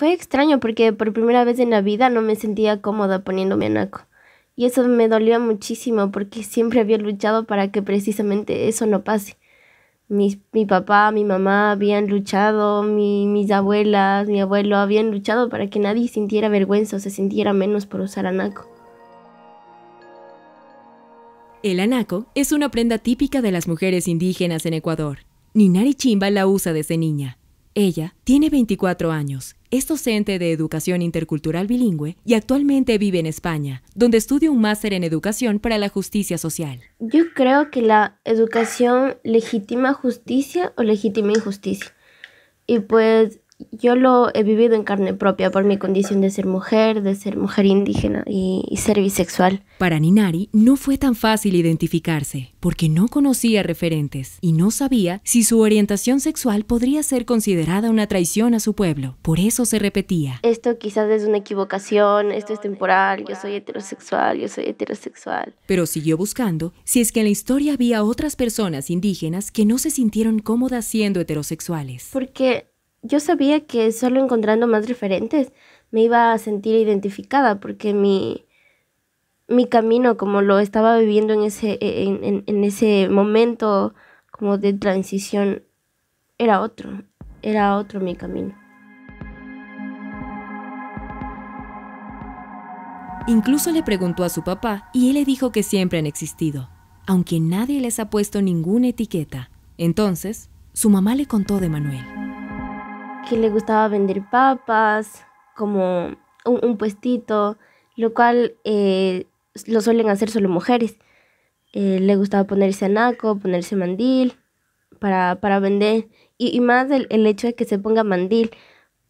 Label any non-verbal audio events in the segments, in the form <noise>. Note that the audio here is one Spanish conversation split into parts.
Fue extraño porque por primera vez en la vida no me sentía cómoda poniéndome anaco. Y eso me dolía muchísimo porque siempre había luchado para que precisamente eso no pase. Mi, papá, mi mamá habían luchado, mi, mis abuelas, mi abuelo habían luchado para que nadie sintiera vergüenza o se sintiera menos por usar anaco. El anaco es una prenda típica de las mujeres indígenas en Ecuador. Ninari Chimba la usa desde niña. Ella tiene 24 años, es docente de educación intercultural bilingüe y actualmente vive en España, donde estudia un máster en educación para la justicia social. Yo creo que la educación legitima justicia o legitima injusticia. Y pues yo lo he vivido en carne propia por mi condición de ser mujer, de ser mujer indígena y, ser bisexual. Para Ninari no fue tan fácil identificarse porque no conocía referentes y no sabía si su orientación sexual podría ser considerada una traición a su pueblo. Por eso se repetía. Esto quizás es una equivocación, esto es temporal, yo soy heterosexual, yo soy heterosexual. Pero siguió buscando si es que en la historia había otras personas indígenas que no se sintieron cómodas siendo heterosexuales. Porque yo sabía que solo encontrando más referentes me iba a sentir identificada porque mi, mi camino, como lo estaba viviendo en ese, en ese momento como de transición, era otro, era otro mi camino. Incluso le preguntó a su papá y él le dijo que siempre han existido, aunque nadie les ha puesto ninguna etiqueta. Entonces, su mamá le contó de Manuel que le gustaba vender papas, como un, puestito, lo cual eh, lo suelen hacer solo mujeres. Eh, le gustaba ponerse anaco, ponerse mandil para, vender. Y, más el, hecho de que se ponga mandil,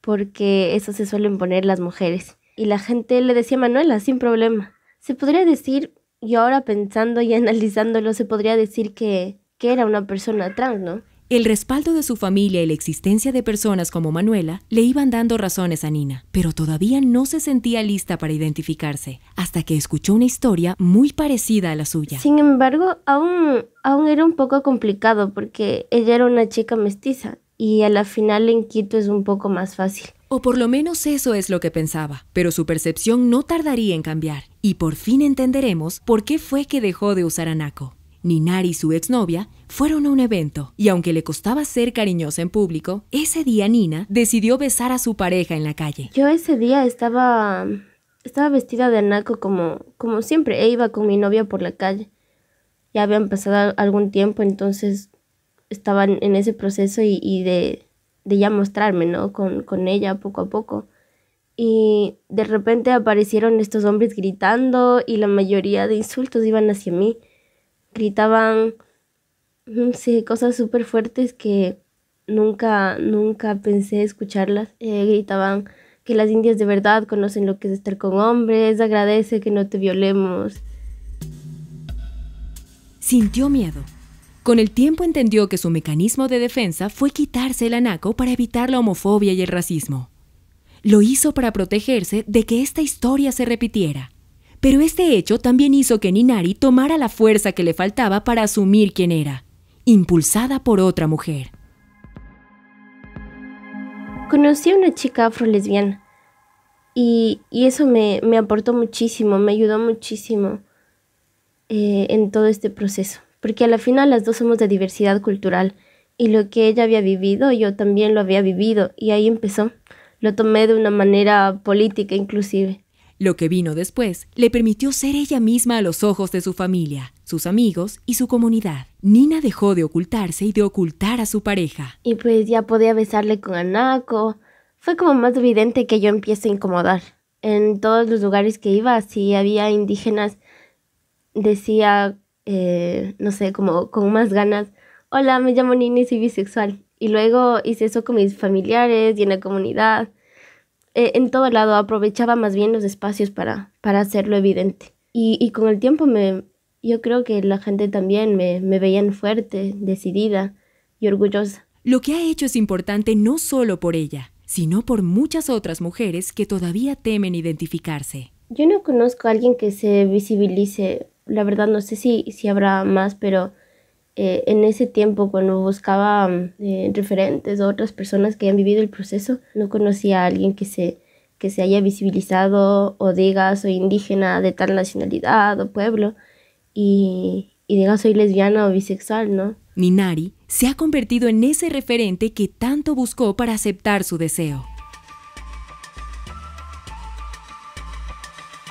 porque eso se suelen poner las mujeres. Y la gente le decía Manuela, sin problema. Se podría decir, y ahora pensando y <laughs> analizándolo, se podría decir que, que era una persona trans, ¿no? El respaldo de su familia y la existencia de personas como Manuela le iban dando razones a Nina, pero todavía no se sentía lista para identificarse, hasta que escuchó una historia muy parecida a la suya. Sin embargo, aún, aún era un poco complicado porque ella era una chica mestiza y a la final en Quito es un poco más fácil. O por lo menos eso es lo que pensaba, pero su percepción no tardaría en cambiar, y por fin entenderemos por qué fue que dejó de usar a Naco. Ninari y su exnovia fueron a un evento y aunque le costaba ser cariñosa en público, ese día Nina decidió besar a su pareja en la calle. Yo ese día estaba estaba vestida de anaco como como siempre e iba con mi novia por la calle. Ya habían pasado algún tiempo, entonces estaban en ese proceso y, de, de, ya mostrarme, ¿no? Con, con ella poco a poco y de repente aparecieron estos hombres gritando y la mayoría de insultos iban hacia mí gritaban sé, cosas súper fuertes que nunca, nunca pensé escucharlas. Eh, gritaban que las indias de verdad conocen lo que es estar con hombres, agradece que no te violemos. Sintió miedo. Con el tiempo entendió que su mecanismo de defensa fue quitarse el anaco para evitar la homofobia y el racismo. Lo hizo para protegerse de que esta historia se repitiera pero este hecho también hizo que Ninari tomara la fuerza que le faltaba para asumir quién era, impulsada por otra mujer. Conocí a una chica afrolesbiana y, y eso me, aportó muchísimo, me ayudó muchísimo eh, en todo este proceso, porque a la final las dos somos de diversidad cultural y lo que ella había vivido yo también lo había vivido y ahí empezó. Lo tomé de una manera política inclusive. Lo que vino después le permitió ser ella misma a los ojos de su familia, sus amigos y su comunidad. Nina dejó de ocultarse y de ocultar a su pareja. Y pues ya podía besarle con Anako. Fue como más evidente que yo empiezo a incomodar. En todos los lugares que iba, si había indígenas, decía, eh, no sé, como con más ganas, hola, me llamo Nina y soy bisexual. Y luego hice eso con mis familiares y en la comunidad. Eh, en todo lado, aprovechaba más bien los espacios para, para hacerlo evidente. Y, con el tiempo me, yo creo que la gente también me, me veían fuerte, decidida y orgullosa. Lo que ha hecho es importante no solo por ella, sino por muchas otras mujeres que todavía temen identificarse. Yo no conozco a alguien que se visibilice, la verdad no sé si, si habrá más, pero eh, en ese tiempo, cuando buscaba eh, referentes o otras personas que hayan vivido el proceso, no conocía a alguien que se, que se haya visibilizado o diga soy indígena de tal nacionalidad o pueblo y, y diga soy lesbiana o bisexual, ¿no? Minari se ha convertido en ese referente que tanto buscó para aceptar su deseo.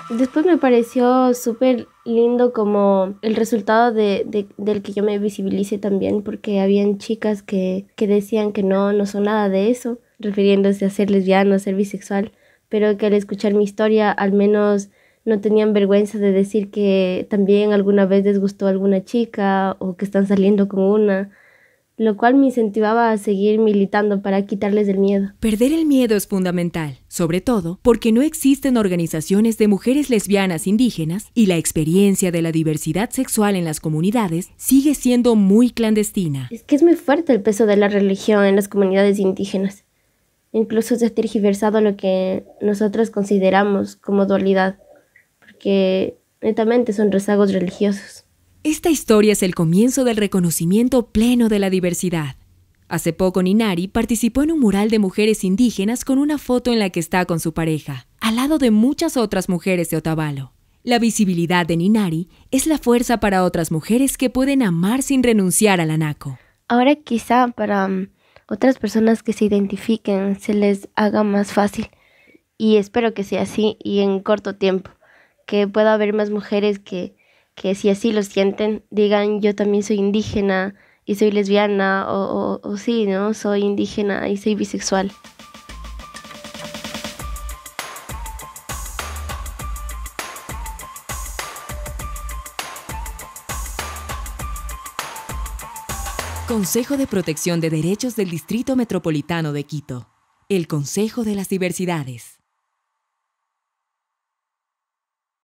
Después me pareció súper lindo como el resultado de, del que yo me visibilicé también, porque habían chicas que, decían que no, no son nada de eso, refiriéndose a ser lesbiana, a ser bisexual, pero que al escuchar mi historia al menos no tenían vergüenza de decir que también alguna vez les gustó alguna chica o que están saliendo con una lo cual me incentivaba a seguir militando para quitarles el miedo. Perder el miedo es fundamental, sobre todo porque no existen organizaciones de mujeres lesbianas indígenas y la experiencia de la diversidad sexual en las comunidades sigue siendo muy clandestina. Es que es muy fuerte el peso de la religión en las comunidades indígenas. Incluso se ha tergiversado lo que nosotros consideramos como dualidad, porque netamente son rezagos religiosos. Esta historia es el comienzo del reconocimiento pleno de la diversidad. Hace poco Ninari participó en un mural de mujeres indígenas con una foto en la que está con su pareja, al lado de muchas otras mujeres de Otavalo. La visibilidad de Ninari es la fuerza para otras mujeres que pueden amar sin renunciar al anaco. Ahora quizá para um, otras personas que se identifiquen se les haga más fácil y espero que sea así y en corto tiempo, que pueda haber más mujeres que que si así lo sienten, digan yo también soy indígena y soy lesbiana o, sí, ¿no? Soy indígena y soy bisexual. Consejo de Protección de Derechos del Distrito Metropolitano de Quito. El Consejo de las Diversidades.